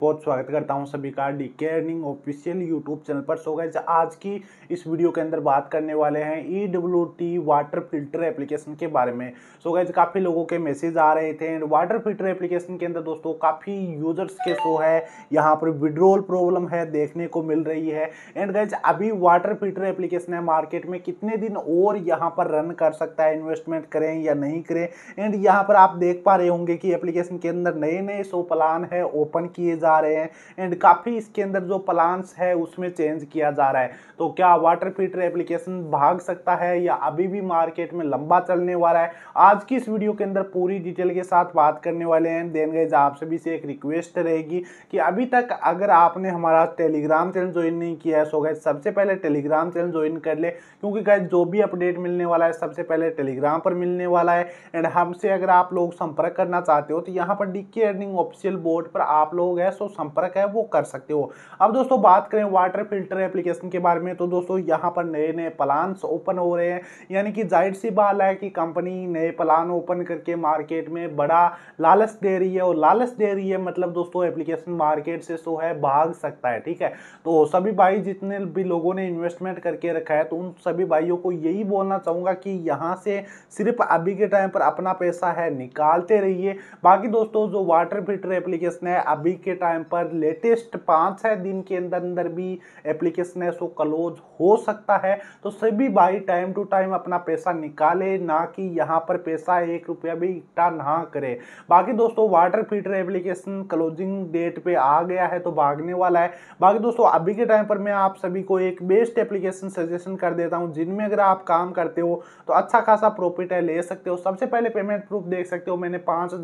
बहुत स्वागत करता हूं सभी का the caring official YouTube channel पर सो गए आज की इस वीडियो के अंदर बात करने वाले हैं E W T water filter application के बारे में सो गए काफ़ी लोगों के मैसेज आ रहे थे एंड वाटर फिल्टर एप्लीकेशन के अंदर दोस्तों काफ़ी यूजर्स के शो है यहाँ पर विड्रोल प्रॉब्लम है देखने को मिल रही है एंड गैज अभी वाटर फिल्टर एप्लीकेशन है मार्केट में कितने दिन और यहाँ पर रन कर सकता है इन्वेस्टमेंट करें या नहीं करें एंड यहाँ पर आप देख पा रहे होंगे कि एप्लीकेशन के अंदर नए नए शो प्लान है ओपन किए जा जा रहे हैं एंड काफ़ी इसके अंदर जो प्लान्स है उसमें चेंज किया जा रहा है तो क्या वाटर फिल्टर एप्लीकेशन भाग सकता है या अभी भी मार्केट में लंबा चलने वाला है आज की इस वीडियो के अंदर पूरी डिटेल के साथ बात करने वाले हैं देन गए आप सभी से एक रिक्वेस्ट रहेगी कि अभी तक अगर आपने हमारा टेलीग्राम चैनल ज्वाइन नहीं किया है सो गए सबसे पहले टेलीग्राम चैनल ज्वाइन कर ले क्योंकि गए जो भी अपडेट मिलने वाला है सबसे पहले टेलीग्राम पर मिलने वाला है एंड हमसे अगर आप लोग संपर्क करना चाहते हो तो यहाँ पर डिक्की अर्निंग ऑफिशियल बोर्ड पर आप लोग है सो संपर्क है वो कर सकते हो अब दोस्तों बात करें वाटर फिल्टर एप्लीकेशन के बारे में तो दोस्तों यहाँ पर नए नए प्लान ओपन हो रहे हैं यानी कि जाहिर सी बात है कि कंपनी नए प्लान ओपन करके मार्केट में बड़ा लालच दे रही है और लालच दे रही है मतलब दोस्तों एप्लीकेशन मार्केट से सो है भाग सकता है ठीक है तो सभी भाई जितने भी लोगों ने इन्वेस्टमेंट करके रखा है तो उन सभी भाइयों को यही बोलना चाहूंगा कि यहाँ से सिर्फ अभी के टाइम पर अपना पैसा है निकालते रहिए बाकी दोस्तों जो वाटर फिल्टर एप्लीकेशन है अभी के टाइम टाइम पर लेटेस्ट पाँच छः दिन के अंदर अंदर भी एप्लीकेशन है सो क्लोज हो सकता है तो सभी भाई टाइम टू टाइम अपना पैसा निकाले ना कि यहाँ पर पैसा एक रुपया भी इकट्ठा ना करे बाकी दोस्तों water filter application closing date पर आ गया है तो भागने वाला है बाकी दोस्तों अभी के टाइम पर मैं आप सभी को एक बेस्ट एप्लीकेशन सजेशन कर देता हूँ जिनमें अगर आप काम करते हो तो अच्छा खासा प्रॉफिट है ले सकते हो सबसे पहले पेमेंट प्रूफ देख सकते हो मैंने पाँच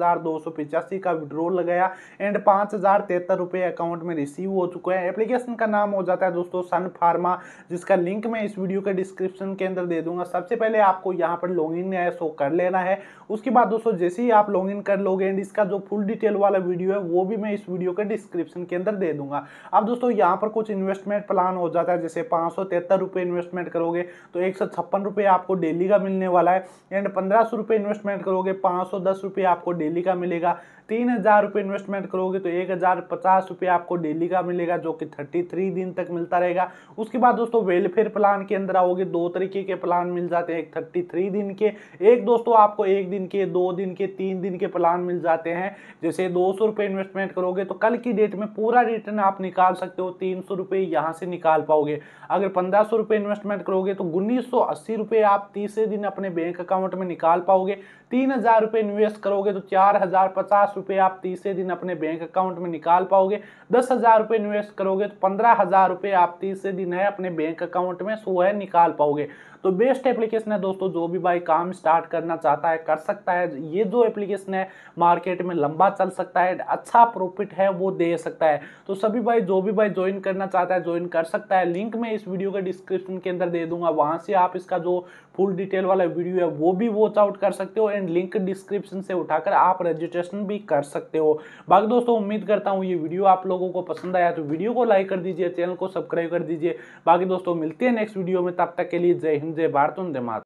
का विड्रोल लगाया एंड पाँच तिहत्तर रुपये अकाउंट में रिसीव हो चुके हैं एप्लीकेशन का नाम हो जाता है दोस्तों सन फार्मा जिसका लिंक मैं इस वीडियो के डिस्क्रिप्शन के अंदर दे दूंगा सबसे पहले आपको यहाँ पर लॉग इन है सो कर लेना है उसके बाद दोस्तों जैसे ही आप लॉग इन कर लोगे एंड इसका जो फुल डिटेल वाला वीडियो है वो भी मैं इस वीडियो के डिस्क्रिप्शन के अंदर दे दूंगा अब दोस्तों यहाँ पर कुछ इन्वेस्टमेंट प्लान हो जाता है जैसे पाँच इन्वेस्टमेंट करोगे तो एक आपको डेली का मिलने वाला है एंड पंद्रह इन्वेस्टमेंट करोगे पाँच आपको डेली का मिलेगा तीन हज़ार रुपये इन्वेस्टमेंट करोगे तो एक हज़ार पचास रुपये आपको डेली का मिलेगा जो कि थर्टी थ्री दिन तक मिलता रहेगा उसके बाद दोस्तों वेलफेयर प्लान के अंदर आओगे दो तरीके के प्लान मिल जाते हैं एक थर्टी थ्री दिन के एक दोस्तों आपको एक दिन के दो दिन के तीन दिन के प्लान मिल जाते हैं जैसे दो सौ इन्वेस्टमेंट करोगे तो कल की डेट में पूरा रिटर्न आप निकाल सकते हो तीन सौ यहाँ से निकाल पाओगे अगर पंद्रह इन्वेस्टमेंट करोगे तो उन्नीस सौ आप तीसरे दिन अपने बैंक अकाउंट में निकाल पाओगे तीन हजार रुपये इन्वेस्ट करोगे तो चार हजार पचास रुपये आप तीसरे दिन अपने बैंक अकाउंट में निकाल निकाल पाओगे दस हज़ार रुपये इन्वेस्ट करोगे तो पंद्रह हज़ार रुपये आप तीसरे दिन है अपने बैंक अकाउंट में सो है निकाल पाओगे तो बेस्ट एप्लीकेशन है दोस्तों जो भी भाई काम स्टार्ट करना चाहता है कर सकता है ये जो एप्लीकेशन है मार्केट में लंबा चल सकता है अच्छा प्रॉफिट है वो दे सकता है तो सभी भाई जो भी भाई ज्वाइन करना चाहता है ज्वाइन कर सकता है लिंक मैं इस वीडियो के डिस्क्रिप्शन के अंदर दे दूंगा वहां से आप इसका जो फुल डिटेल वाला वीडियो है वो भी वॉच आउट कर सकते हो एंड लिंक डिस्क्रिप्शन से उठाकर आप रजिस्ट्रेशन भी कर सकते हो बाकी दोस्तों उम्मीद करता हूँ हूँ ये वीडियो आप लोगों को पसंद आया तो वीडियो को लाइक कर दीजिए चैनल को सब्सक्राइब कर दीजिए बाकी दोस्तों मिलते हैं नेक्स्ट वीडियो में तब तक के लिए जय हिंद जय भारत जय माता